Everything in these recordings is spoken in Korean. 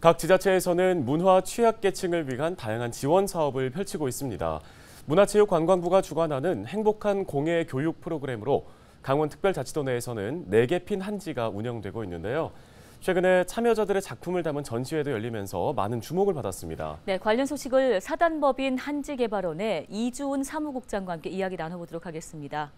각 지자체에서는 문화 취약계층을 위한 다양한 지원 사업을 펼치고 있습니다. 문화체육관광부가 주관하는 행복한 공예 교육 프로그램으로 강원특별자치도 내에서는 4개 핀 한지가 운영되고 있는데요. 최근에 참여자들의 작품을 담은 전시회도 열리면서 많은 주목을 받았습니다. 네, 관련 소식을 사단법인 한지개발원의 이주은 사무국장과 함께 이야기 나눠보도록 하겠습니다.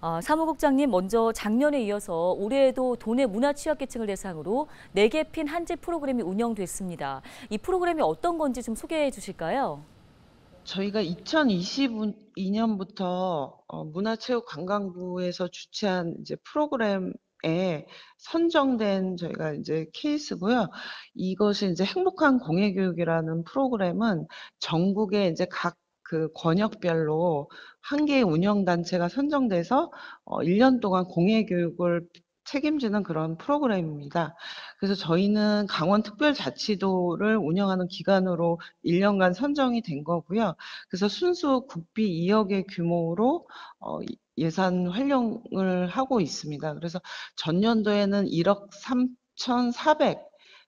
어, 사무국장님 먼저 작년에 이어서 올해에도 도내 문화 취약계층을 대상으로 4개 핀 한지 프로그램이 운영됐습니다. 이 프로그램이 어떤 건지 좀 소개해 주실까요? 저희가 2022년부터 어, 문화체육관광부에서 주최한 이제 프로그램 에 선정된 저희가 이제 케이스고요. 이것이 이제 행복한 공예 교육이라는 프로그램은 전국에 이제 각 그 권역별로 한 개의 운영 단체가 선정돼서 어 1년 동안 공예 교육을 책임지는 그런 프로그램입니다. 그래서 저희는 강원특별자치도를 운영하는 기관으로 1년간 선정이 된 거고요. 그래서 순수 국비 2억의 규모로 어, 예산 활용을 하고 있습니다. 그래서 전년도에는 1억 3 4 0 0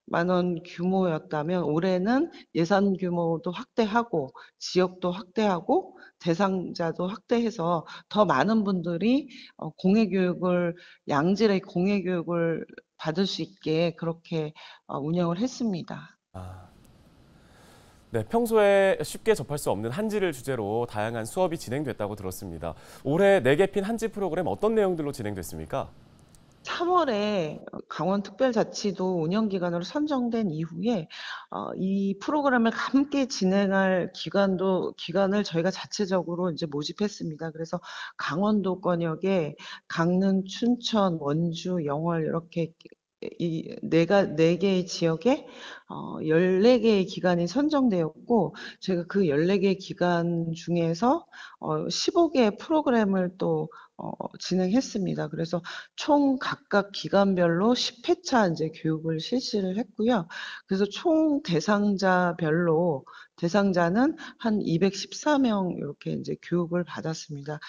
만원 규모였다면 올해는 예산 규모도 확대하고 지역도 확대하고 대상자도 확대해서 더 많은 분들이 어, 공해 교육을 양질의 공해 교육을 받을 수 있게 그렇게 어, 운영을 했습니다. 아, 네, 평소에 쉽게 접할 수 없는 한지를 주제로 다양한 수업이 진행됐다고 들었습니다. 올해 4개핀 한지 프로그램 어떤 내용들로 진행됐습니까? 3월에 강원특별자치도 운영기관으로 선정된 이후에 어, 이 프로그램을 함께 진행할 기관도 기관을 저희가 자체적으로 이제 모집했습니다. 그래서 강원도권역에 강릉, 춘천, 원주, 영월 이렇게 이 내가 네 개의 지역에 어 14개의 기관이 선정되었고 제가 그 14개 기관 중에서 어 15개의 프로그램을 또어 진행했습니다. 그래서 총 각각 기관별로 10회차 이제 교육을 실시를 했고요. 그래서 총 대상자별로 대상자는 한 214명 이렇게 이제 교육을 받았습니다.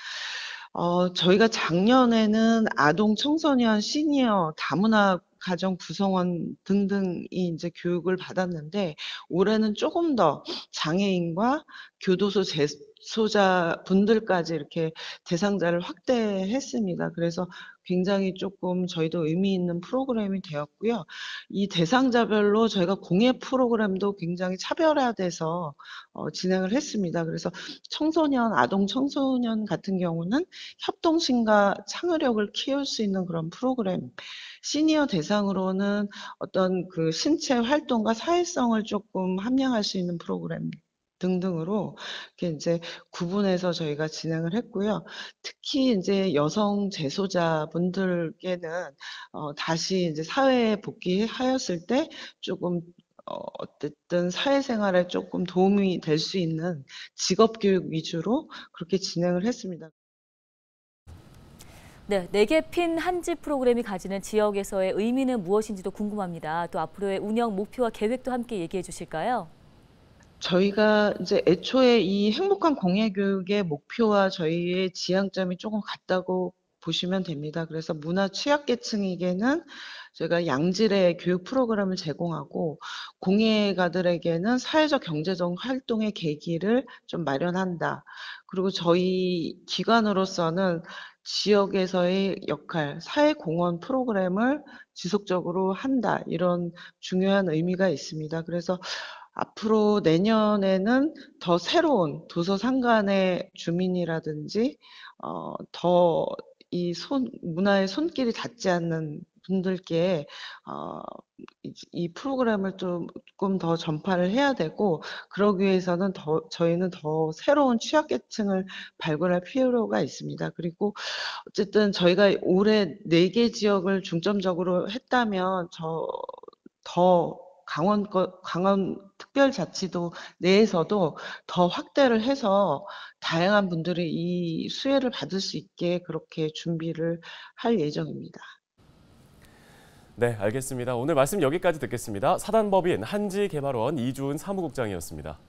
어, 저희가 작년에는 아동 청소년 시니어 다문화 가정 구성원 등등이 이제 교육을 받았는데 올해는 조금 더 장애인과 교도소 제, 소자분들까지 이렇게 대상자를 확대했습니다. 그래서 굉장히 조금 저희도 의미 있는 프로그램이 되었고요. 이 대상자별로 저희가 공예 프로그램도 굉장히 차별화돼서 어, 진행을 했습니다. 그래서 청소년, 아동 청소년 같은 경우는 협동심과 창의력을 키울 수 있는 그런 프로그램, 시니어 대상으로는 어떤 그 신체 활동과 사회성을 조금 함양할 수 있는 프로그램, 등등으로 이렇게 이제 구분해서 저희가 진행을 했고요. 특히 이제 여성 재소자분들께는 어, 다시 이제 사회에 복귀하였을 때 조금 어, 쨌든 사회생활에 조금 도움이 될 수 있는 직업교육 위주로 그렇게 진행을 했습니다. 네, 내게 네 핀 한지 프로그램이 가지는 지역에서의 의미는 무엇인지도 궁금합니다. 또 앞으로의 운영 목표와 계획도 함께 얘기해 주실까요? 저희가 이제 애초에 이 행복한 공예교육의 목표와 저희의 지향점이 조금 같다고 보시면 됩니다. 그래서 문화 취약계층에게는 저희가 양질의 교육 프로그램을 제공하고 공예가들에게는 사회적 경제적 활동의 계기를 좀 마련한다. 그리고 저희 기관으로서는 지역에서의 역할, 사회공헌 프로그램을 지속적으로 한다. 이런 중요한 의미가 있습니다. 그래서 앞으로 내년에는 더 새로운 도서 상관의 주민이라든지 어, 더 이 손, 문화의 손길이 닿지 않는 분들께 어, 이, 이 프로그램을 조금 더 전파를 해야 되고 그러기 위해서는 더 저희는 더 새로운 취약계층을 발굴할 필요가 있습니다. 그리고 어쨌든 저희가 올해 네 개 지역을 중점적으로 했다면 저 더 강원 거, 강원 특별자치도 내에서도 더 확대를 해서 다양한 분들이 이 수혜를 받을 수 있게 그렇게 준비를 할 예정입니다. 네, 알겠습니다. 오늘 말씀 여기까지 듣겠습니다. 사단법인 한지개발원 이주은 사무국장이었습니다.